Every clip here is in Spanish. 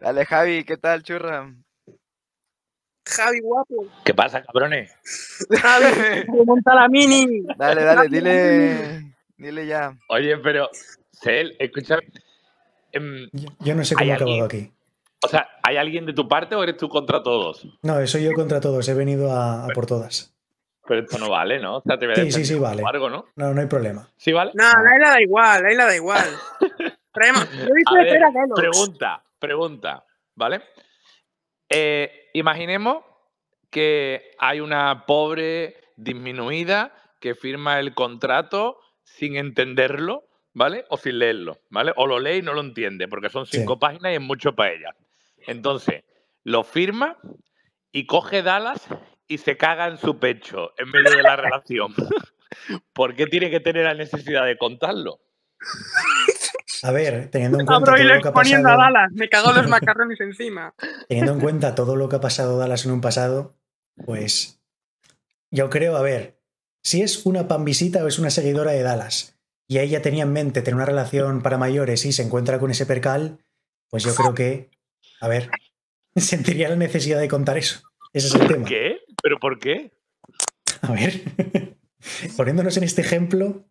Dale, Javi, ¿qué tal, churra? Javi guapo. ¿Qué pasa, cabrones? Javi, monta la mini. Dale, dale, dile, dile ya. Oye, pero, Cel, escúchame. Em, yo, no sé cómo he acabado aquí. O sea, ¿hay alguien de tu parte o eres tú contra todos? No, soy yo contra todos, he venido a, por todas. Pero esto no vale, ¿no? sí, sí, sí, vale. ¿no? ¿no? hay problema. ¿Sí vale? No, no. la isla da igual, la isla da igual. Pregunta, Pregunta, ¿vale? Eh, imaginemos que hay una pobre disminuida que firma el contrato sin entenderlo, ¿vale? O sin leerlo, ¿vale? O lo lee y no lo entiende, porque son cinco páginas y es mucho para ella. Entonces, lo firma y coge Dallas y se caga en su pecho en medio de la relación. ¿Por qué tiene que tener la necesidad de contarlo? A ver, teniendo en cuenta. Dallas, me cago los macarrones encima. Teniendo en cuenta todo lo que ha pasado Dallas en un pasado, pues. Yo creo, a ver, si es una pambisita o es una seguidora de Dallas y ella tenía en mente tener una relación para mayores y se encuentra con ese percal, pues yo creo que. A ver, sentiría la necesidad de contar eso. es el tema. ¿Qué? ¿Pero por qué? A ver, poniéndonos en este ejemplo,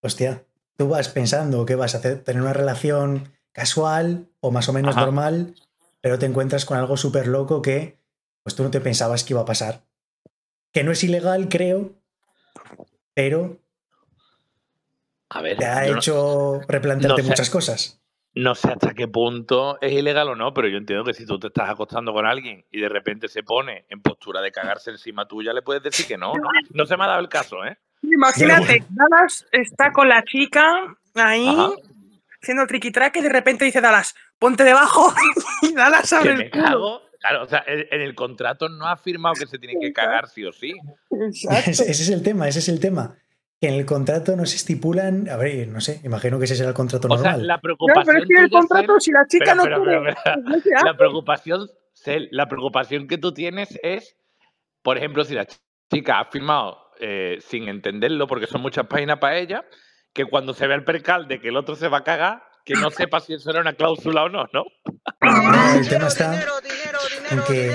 hostia, tú vas pensando que vas a tener una relación casual o más o menos normal, pero te encuentras con algo súper loco que pues tú no te pensabas que iba a pasar. Que no es ilegal, creo, pero te ha hecho replantearte muchas cosas. No sé hasta qué punto es ilegal o no, pero yo entiendo que si tú te estás acostando con alguien y de repente se pone en postura de cagarse encima tuya, le puedes decir que no. No, no se me ha dado el caso, ¿eh? Imagínate, Dallas está con la chica ahí haciendo triqui track y de repente dice Dallas, ponte debajo y Dallas abre el culo. Claro, o sea, en el contrato no ha firmado que se tiene que cagar sí o sí. Ese es el tema, ese es el tema. Que en el contrato no se estipulan, a ver, no sé, imagino que ese será el contrato normal. la preocupación. pero es que el contrato, si la chica no pues, la preocupación, la preocupación que tú tienes es, por ejemplo, si la chica ha firmado eh, sin entenderlo, porque son muchas páginas para ella, que cuando se ve el percal de que el otro se va a cagar, que no sepa si eso era una cláusula o no, ¿no? el tema está en que...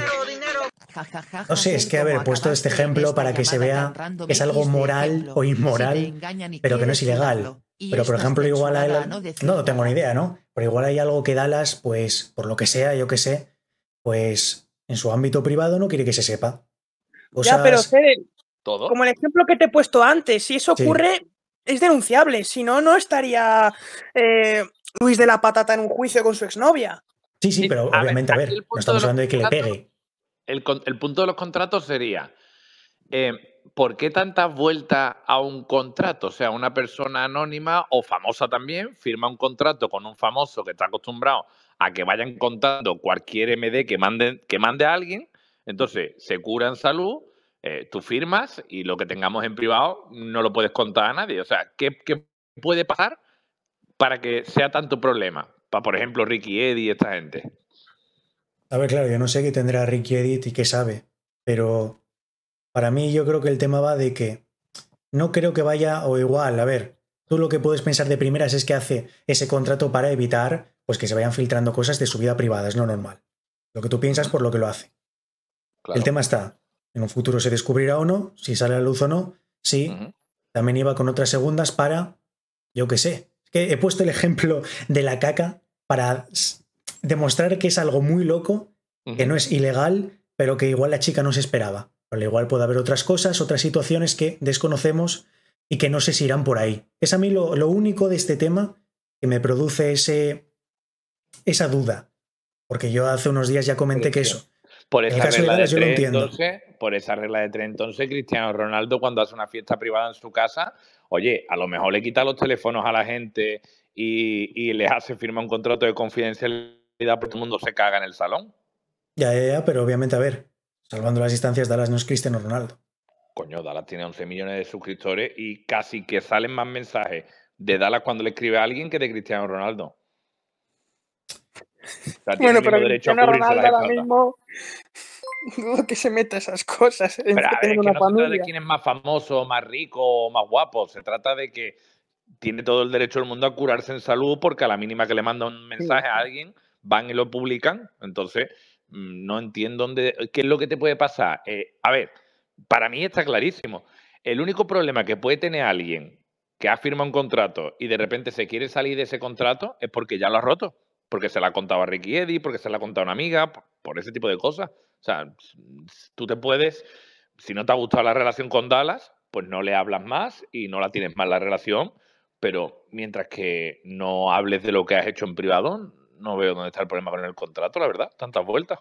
No sé, es que, a ver, puesto este ejemplo para que se vea que es algo moral o inmoral, pero que no es ilegal. Pero, por ejemplo, igual hay... No, no tengo ni idea, ¿no? Pero igual hay algo que Dallas, pues, por lo que sea, yo qué sé, pues, en su ámbito privado no quiere que se sepa. O Ya, pero como el ejemplo que te he puesto antes, si eso ocurre, es denunciable. Si no, no estaría eh, Luis de la Patata en un juicio con su exnovia. Sí, sí, pero obviamente, a ver, no estamos hablando de, que le pegue. El, punto de los contratos sería. Eh, ¿por qué tanta vuelta a un contrato? O sea, una persona anónima o famosa también firma un contrato con un famoso que está acostumbrado a que vayan contando cualquier MD que mande, que mande a alguien, entonces se cura en salud, eh, tú firmas y lo que tengamos en privado no lo puedes contar a nadie. O sea, ¿qué, puede pasar para que sea tanto problema? Para, por ejemplo, Ricky Eddy y esta gente. A ver, claro, yo no sé qué tendrá Ricky Eddie y qué sabe, pero para mí yo creo que el tema va de que no creo que vaya o igual. A ver, tú lo que puedes pensar de primeras es que hace ese contrato para evitar pues que se vayan filtrando cosas de su vida privada, es lo normal. Lo que tú piensas por lo que lo hace. El tema está en un futuro se descubrirá o no, si sale a la luz o no. Sí, también iba con otras segundas para, yo qué sé. que he puesto el ejemplo de la caca para demostrar que es algo muy loco, que no es ilegal, pero que igual la chica no se esperaba. Pero igual puede haber otras cosas, otras situaciones que desconocemos y que no sé si irán por ahí. Es a mí lo, lo único de este tema que me produce ese, esa duda. Porque yo hace unos días ya comenté que eso, por esa regla de, tres, entonces, por esa regla de tres, entonces, Cristiano Ronaldo, cuando hace una fiesta privada en su casa, oye, a lo mejor le quita los teléfonos a la gente y, y les hace firmar un contrato de confidencialidad porque todo el mundo se caga en el salón. Ya, ya, ya, pero obviamente, a ver, salvando las distancias, Dallas no es Cristiano Ronaldo. Coño, Dallas tiene 11 millones de suscriptores y casi que salen más mensajes de Dallas cuando le escribe a alguien que de Cristiano Ronaldo. bueno, pero derecho Cristiano a Ronaldo ahora mismo que se meta esas cosas. no se trata de quién es más famoso, más rico, o más guapo. Se trata de que tiene todo el derecho del mundo a curarse en salud porque a la mínima que le manda un mensaje a alguien van y lo publican. Entonces, mm, no entiendo dónde, qué es lo que te puede pasar. Eh, a ver, para mí está clarísimo. El único problema que puede tener alguien que ha firmado un contrato y de repente se quiere salir de ese contrato es porque ya lo ha roto porque se la ha contado a Ricky Eddy, porque se la ha contado a una amiga, por, ese tipo de cosas. O sea, tú te puedes, si no te ha gustado la relación con Dallas, pues no le hablas más y no la tienes más la relación, pero mientras que no hables de lo que has hecho en privado, no veo dónde está el problema con el contrato, la verdad, tantas vueltas.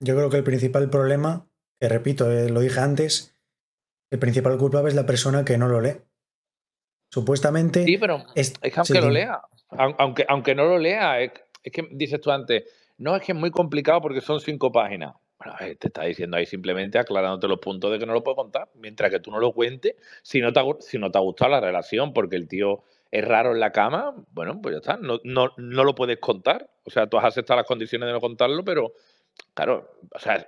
Yo creo que el principal problema, que repito, eh, lo dije antes, el principal culpable es la persona que no lo lee. Supuestamente. Sí, pero es, que aunque lo lea. Aunque, aunque no lo lea, es, que dices tú antes, no es que es muy complicado porque son cinco páginas. Bueno, te está diciendo ahí simplemente aclarándote los puntos de que no lo puedo contar, mientras que tú no lo cuentes, si no te ha, si no te ha gustado la relación, porque el tío es raro en la cama, bueno, pues ya está, no, no, lo puedes contar. O sea, tú has aceptado las condiciones de no contarlo, pero claro, o sea,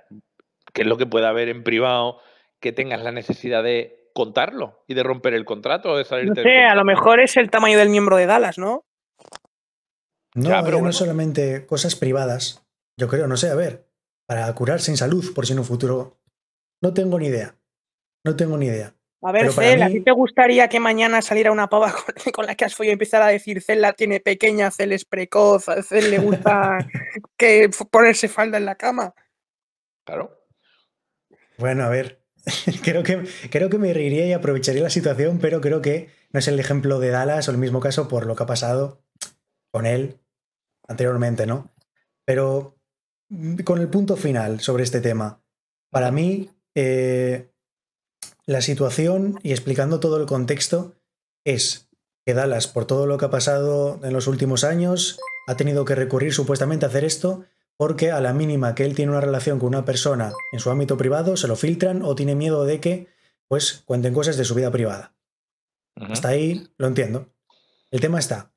¿qué es lo que puede haber en privado que tengas la necesidad de contarlo y de romper el contrato o de salirte... a lo mejor es el tamaño del miembro de Dallas, ¿no? No, eh, pero no solamente cosas privadas, yo creo, no sé, a ver, para curarse en salud por si en un futuro. No tengo ni idea. No tengo ni idea. A ver, Cel, ¿a ti te gustaría que mañana saliera una pava con, la que has follado y empezara a decir Cel la tiene pequeña, Cel es precoz, Cel le gusta que ponerse falda en la cama? Claro. Bueno, a ver, creo, que, creo que me reiría y aprovecharía la situación, pero creo que no es el ejemplo de Dallas o el mismo caso por lo que ha pasado con él anteriormente, ¿no? Pero mm, con el punto final sobre este tema, para mí eh, la situación y explicando todo el contexto es que Dallas, por todo lo que ha pasado en los últimos años, ha tenido que recurrir supuestamente a hacer esto porque a la mínima que él tiene una relación con una persona en su ámbito privado, se lo filtran o tiene miedo de que pues cuenten cosas de su vida privada. Hasta ahí lo entiendo. El tema está,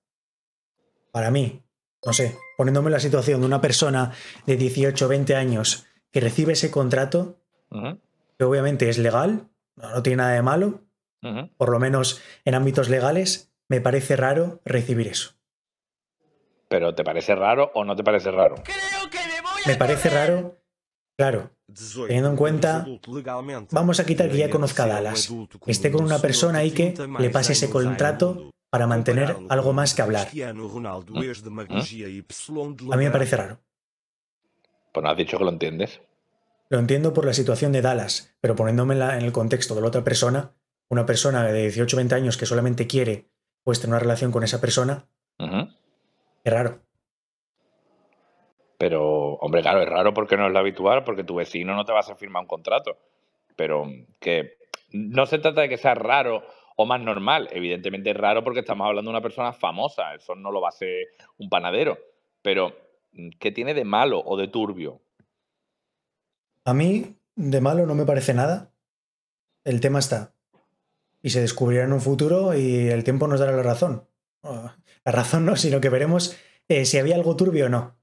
para mí, no sé, poniéndome en la situación de una persona de 18, 20 años que recibe ese contrato, que obviamente es legal, no, tiene nada de malo, por lo menos en ámbitos legales, me parece raro recibir eso. ¿Pero te parece raro o no te parece raro? me, parece raro, claro, teniendo en cuenta, vamos a quitar que ya conozca a esté con una persona y que le pase ese contrato para mantener algo más que hablar. ¿Mm? ¿Mm? A mí me parece raro. Pues no has dicho que lo entiendes. Lo entiendo por la situación de Dallas, pero poniéndomela en, el contexto de la otra persona, una persona de 18 20 años que solamente quiere pues tener una relación con esa persona, es raro. Pero, hombre, claro, es raro porque no es lo habitual, porque tu vecino no te va a hacer firmar un contrato. Pero que no se trata de que sea raro o más normal. Evidentemente es raro porque estamos hablando de una persona famosa, eso no lo va a hacer un panadero, pero mm, ¿qué tiene de malo o de turbio? A mí de malo no me parece nada. El tema está. Y se descubrirá en un futuro y el tiempo nos dará la razón. la razón no, sino que veremos eh, si había algo turbio o no.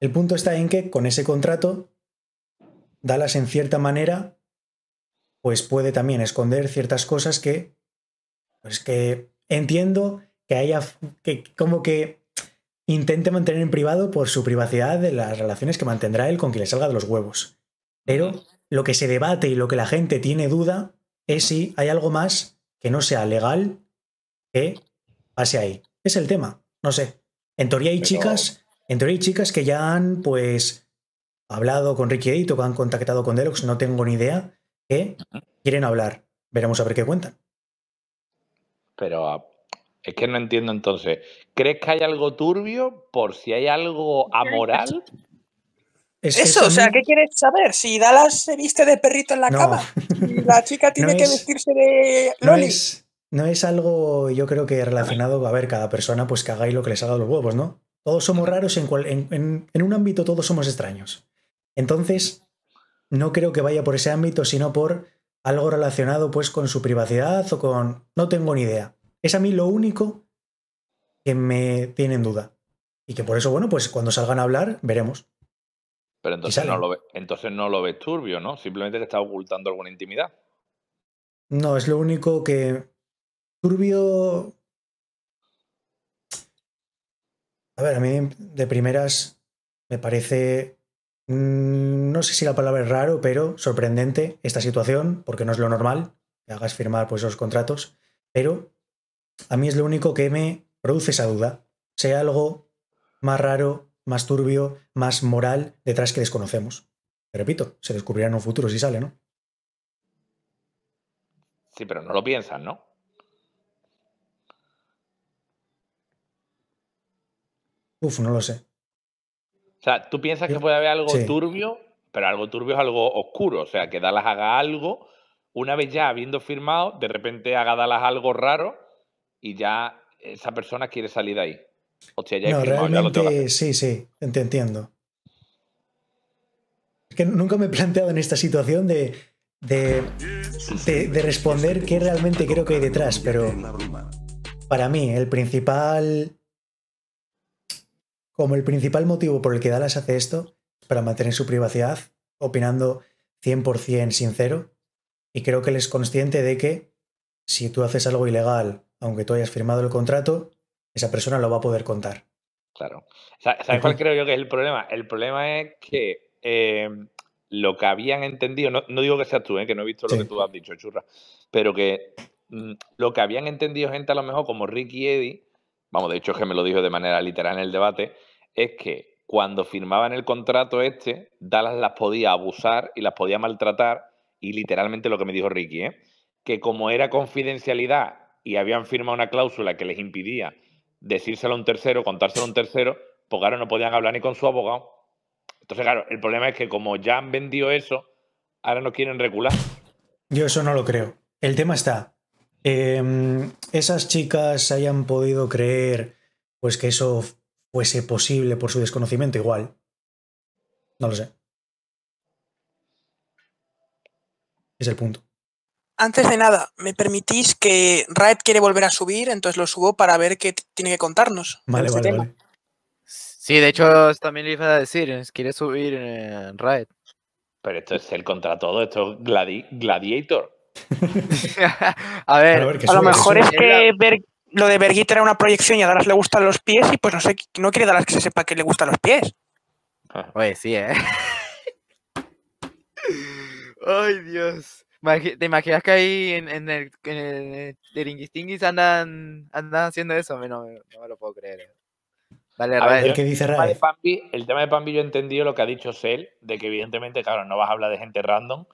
El punto está en que con ese contrato, Dallas en cierta manera pues puede también esconder ciertas cosas que, pues que entiendo que haya, que como que intente mantener en privado por su privacidad de las relaciones que mantendrá él con quien le salga de los huevos. Pero lo que se debate y lo que la gente tiene duda es si hay algo más que no sea legal que pase ahí. Es el tema, no sé. En teoría hay chicas, en teoría chicas que ya han pues hablado con Ricky Edito, que han contactado con Deluxe, no tengo ni idea, que quieren hablar. Veremos a ver qué cuentan. Pero ah, es que no entiendo entonces. ¿Crees que hay algo turbio por si hay algo amoral? Eso, o sea, ¿qué quieres saber? Si Dallas se viste de perrito en la cama la chica tiene que vestirse de Loli. No es, algo, yo creo que relacionado a ver cada persona, pues que hagáis lo que les haga los huevos, ¿no? Todos somos raros en un ámbito, todos somos extraños. Entonces, no creo que vaya por ese ámbito, sino por algo relacionado pues con su privacidad o con... No tengo ni idea. Es a mí lo único que me tiene en duda. Y que por eso, bueno, pues cuando salgan a hablar, veremos. Pero entonces no, lo ve, entonces no lo ves turbio, ¿no? Simplemente le está ocultando alguna intimidad. No, es lo único que... Turbio... A ver, a mí de primeras me parece Mm, no sé si la palabra es raro, pero sorprendente esta situación, porque no es lo normal que hagas firmar pues, esos contratos, pero a mí es lo único que me produce esa duda. Sea algo más raro, más turbio, más moral detrás que desconocemos. repito, se descubrirá en un futuro si sale, ¿no? Sí, pero no lo piensan, ¿no? Uf, no lo sé. O sea, tú piensas que puede haber algo turbio, pero algo turbio es algo oscuro. O sea, que Dalas haga algo, una vez ya habiendo firmado, de repente haga Dalas algo raro y ya esa persona quiere salir de ahí. sea, ya no, firmado, realmente, sí, sí, te entiendo. Es que nunca me he planteado en esta situación de, de responder qué realmente creo que hay detrás, pero para mí el principal como el principal motivo por el que Dallas hace esto, para mantener su privacidad, opinando 100% sincero, y creo que él es consciente de que si tú haces algo ilegal, aunque tú hayas firmado el contrato, esa persona lo va a poder contar. Claro. ¿Sabes cuál creo yo que es el problema? El problema es que em, lo que habían entendido, no, digo que seas tú, eh, que no he visto lo que tú has dicho, churra, pero que mm, lo que habían entendido gente a lo mejor como Ricky Eddy, vamos, de hecho es que me lo dijo de manera literal en el debate, es que cuando firmaban el contrato este, Dallas las podía abusar y las podía maltratar, y literalmente lo que me dijo Ricky, ¿eh? que como era confidencialidad y habían firmado una cláusula que les impidía decírselo a un tercero, contárselo a un tercero, pues claro, no podían hablar ni con su abogado. Entonces, claro, el problema es que como ya han vendido eso, ahora no quieren regular. Yo eso no lo creo. El tema está, em, esas chicas hayan podido creer pues que eso fuese posible por su desconocimiento igual. No lo sé. Es el punto. Antes de nada, ¿me permitís que Raed quiere volver a subir? Entonces lo subo para ver qué tiene que contarnos. Vale, este vale, Sí, de hecho también le iba a decir, quiere subir en eh, Raed. Pero esto es el contra todo, esto es Gladiator. a ver, a, lo mejor es que ver lo de Berguita era una proyección y a Daras le gustan los pies y pues no sé, no quiere Daras que se sepa que le gustan los pies. Ah. Oye, sí, ¿eh? Ay, Dios. ¿Te imaginas que ahí en, en el, en andan, andan haciendo eso? No, no, me lo puedo creer. Vale, a el, tema de Pampi el tema de Pambi yo he entendido lo que ha dicho Cell, de que evidentemente, claro, no vas a hablar de gente random,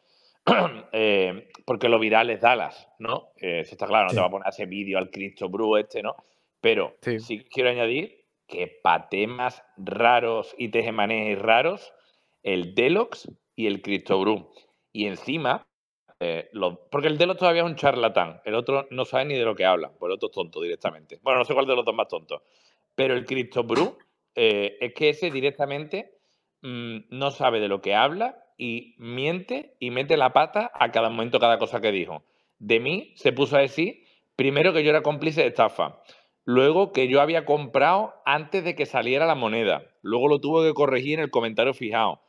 Eh, porque lo viral es Dallas, ¿no? Eh, está claro, no te va a poner ese vídeo al Cristo Bru este, ¿no? Pero sí. quiero añadir que para temas raros y tejemanejes raros, el Deluxe y el Cristo Bru. Y encima, eh, porque el Deluxe todavía es un charlatán, el otro no sabe ni de lo que habla, por pues el otro es tonto directamente. Bueno, no sé cuál de los dos más tonto, pero el Cristo Bru eh, es que ese directamente mm, no sabe de lo que habla y miente y mete la pata a cada momento, cada cosa que dijo. De mí se puso a decir, primero que yo era cómplice de estafa, luego que yo había comprado antes de que saliera la moneda, luego lo tuvo que corregir en el comentario fijado.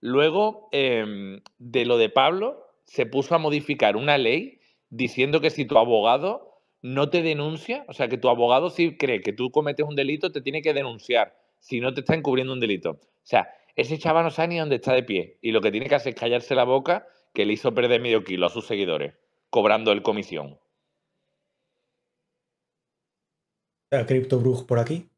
Luego, em, de lo de Pablo, se puso a modificar una ley diciendo que si tu abogado no te denuncia, o sea, que tu abogado si cree que tú cometes un delito, te tiene que denunciar, si no te está encubriendo un delito. O sea, ese chaval no sabe ni dónde está de pie y lo que tiene que hacer es callarse la boca que le hizo perder medio kilo a sus seguidores, cobrando el comisión. Brug por aquí.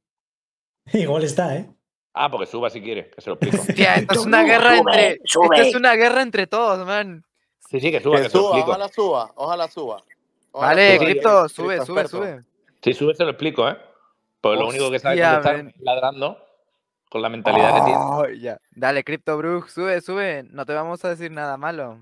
Igual está, ¿eh? Ah, porque suba si quiere, que se lo explico. Tía, esto es una guerra entre. todos, man. Sí, sí, que suba, que, explico. Ojalá suba, ojalá suba. vale, Crypto, sube, sube, sube, sube. Si sube, se lo explico, ¿eh? Pues lo único que sabe es que están ladrando con la mentalidad que oh, Dale, Crypto sube, sube, no te vamos a decir nada malo.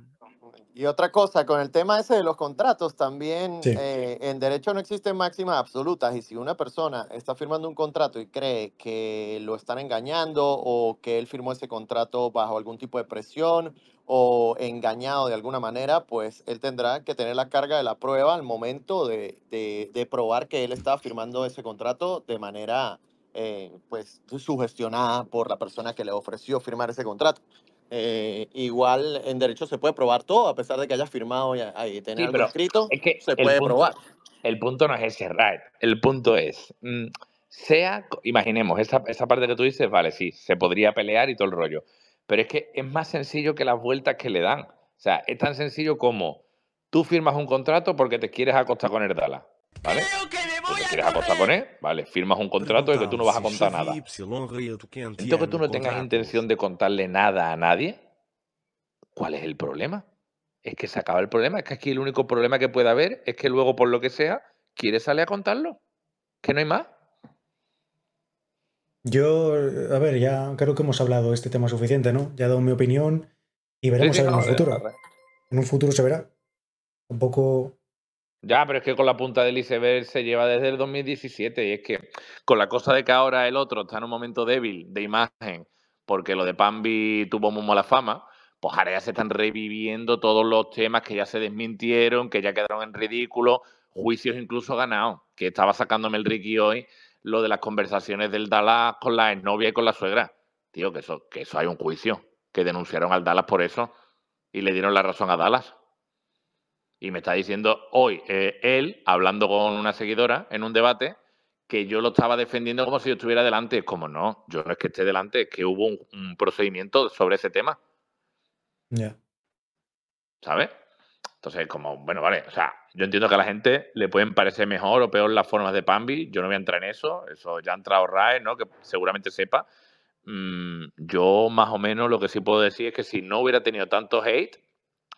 Y otra cosa, con el tema ese de los contratos, también eh, en derecho no existen máximas absolutas y si una persona está firmando un contrato y cree que lo están engañando o que él firmó ese contrato bajo algún tipo de presión o engañado de alguna manera, pues él tendrá que tener la carga de la prueba al momento de, probar que él estaba firmando ese contrato de manera eh, pues sugestionada por la persona que le ofreció firmar ese contrato. Eh, igual en derecho se puede probar todo, a pesar de que hayas firmado y, y tener escrito, es que se puede probar. El punto no es ese, right. El punto es, mm, sea, imaginemos, esa, esa parte que tú dices, vale, sí, se podría pelear y todo el rollo, pero es que es más sencillo que las vueltas que le dan. O sea, es tan sencillo como tú firmas un contrato porque te quieres acostar con Erdala, ¿vale? que ¿Tú quieres acostar con él? Vale, firmas un contrato de que tú no vas a contar nada. Siento que tú no tengas intención de contarle nada a nadie. ¿Cuál es el problema? Es que se acaba el problema. Es que aquí el único problema que puede haber es que luego, por lo que sea, quieres salir a contarlo. Que no hay más. Yo, a ver, ya creo que hemos hablado de este tema suficiente, ¿no? Ya he dado mi opinión y veremos en un futuro. En un futuro se verá. Un poco... Ya, pero es que con la punta del iceberg se lleva desde el 2017 y es que con la cosa de que ahora el otro está en un momento débil de imagen porque lo de Pambi tuvo muy mala fama, pues ahora ya se están reviviendo todos los temas que ya se desmintieron, que ya quedaron en ridículo, juicios incluso ganados, que estaba sacándome el Ricky hoy lo de las conversaciones del Dallas con la exnovia y con la suegra. Tío, que eso, que eso hay un juicio, que denunciaron al Dallas por eso y le dieron la razón a Dallas. Y me está diciendo hoy eh, él, hablando con una seguidora en un debate, que yo lo estaba defendiendo como si yo estuviera delante. Es como, no, yo no es que esté delante, es que hubo un, procedimiento sobre ese tema. Ya. ¿Sabes? Entonces, como, bueno, vale, o sea, yo entiendo que a la gente le pueden parecer mejor o peor las formas de Pambi, yo no voy a entrar en eso, eso ya ha entrado RAE, ¿no? Que seguramente sepa. Mm, yo más o menos lo que sí puedo decir es que si no hubiera tenido tanto hate,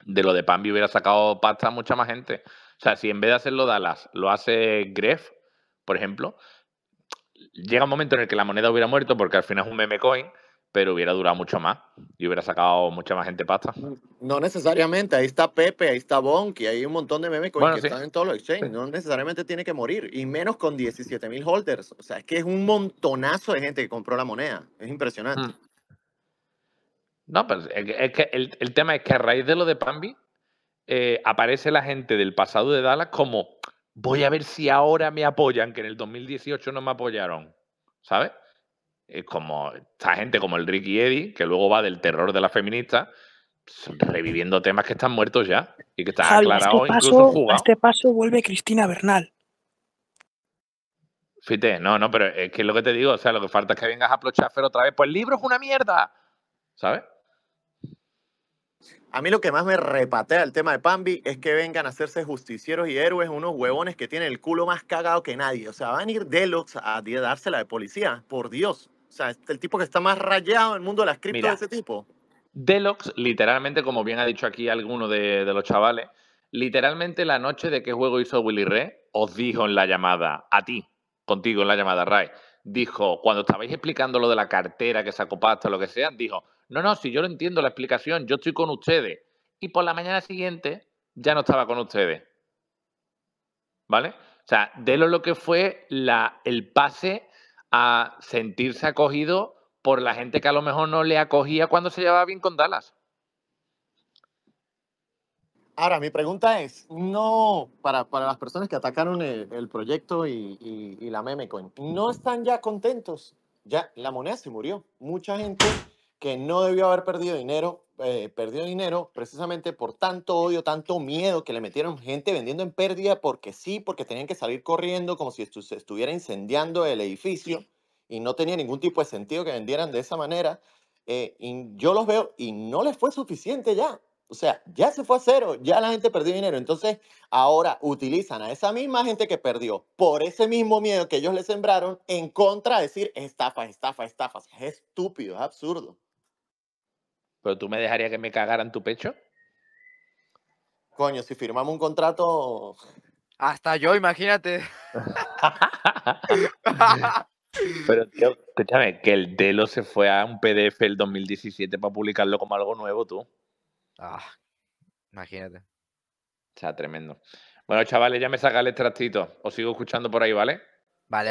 de lo de Pambi hubiera sacado pasta a mucha más gente. O sea, si en vez de hacerlo Dallas lo hace Gref, por ejemplo, llega un momento en el que la moneda hubiera muerto porque al final es un meme coin, pero hubiera durado mucho más y hubiera sacado mucha más gente pasta. Mm, no necesariamente, ahí está Pepe, ahí está Bonky, hay un montón de meme coins que están en todos los exchanges, no necesariamente tiene que morir, y menos con 17.000 holders. O sea, es que es un montonazo de gente que compró la moneda, es impresionante. Mm. No, pero es que el, tema es que a raíz de lo de Pambi eh, aparece la gente del pasado de Dallas como voy a ver si ahora me apoyan, que en el 2018 no me apoyaron, ¿sabes? Es como esta gente como el Ricky Eddy, que luego va del terror de la feminista, reviviendo temas que están muertos ya y que están este aclarados este incluso A este paso vuelve Cristina Bernal. Fíjate, no, no, pero es que es lo que te digo, o sea, lo que falta es que vengas a plochar otra vez. Pues el libro es una mierda, ¿sabes? A mí lo que más me repatea el tema de Pambi es que vengan a hacerse justicieros y héroes unos huevones que tienen el culo más cagado que nadie. O sea, van a ir de a dársela de policía, por Dios. O sea, es el tipo que está más rayado en el mundo de las criptos de ese tipo. Delox, literalmente, como bien ha dicho aquí alguno de, los chavales, literalmente la noche de que juego hizo Willy Ray, os dijo en la llamada, a ti, contigo en la llamada, Ray, dijo, cuando estabais explicando lo de la cartera que sacó pasta lo que sea, dijo, no, no, si yo lo entiendo la explicación, yo estoy con ustedes. Y por la mañana siguiente ya no estaba con ustedes. ¿Vale? O sea, de lo que fue la, el pase a sentirse acogido por la gente que a lo mejor no le acogía cuando se llevaba bien con Dallas. Ahora, mi pregunta es, no, para, para las personas que atacaron el, proyecto y, y, y la memecoin, ¿no están ya contentos? Ya, la moneda se murió. Mucha gente que no debió haber perdido dinero, eh, perdió dinero precisamente por tanto odio, tanto miedo que le metieron gente vendiendo en pérdida porque sí, porque tenían que salir corriendo como si estuviera incendiando el edificio y no tenía ningún tipo de sentido que vendieran de esa manera. Eh, y yo los veo y no les fue suficiente ya. O sea, ya se fue a cero, ya la gente perdió dinero. Entonces, ahora utilizan a esa misma gente que perdió por ese mismo miedo que ellos le sembraron en contra de decir estafas, estafas, estafas. Es estúpido, es absurdo. ¿Pero tú me dejarías que me cagaran tu pecho? Coño, si firmamos un contrato. Hasta yo, imagínate. Pero, tío, escúchame, que el Delo se fue a un PDF el 2017 para publicarlo como algo nuevo, tú. Ah, imagínate. O sea, tremendo. Bueno, chavales, ya me saca el extractito. Os sigo escuchando por ahí, ¿vale? Vale, vale.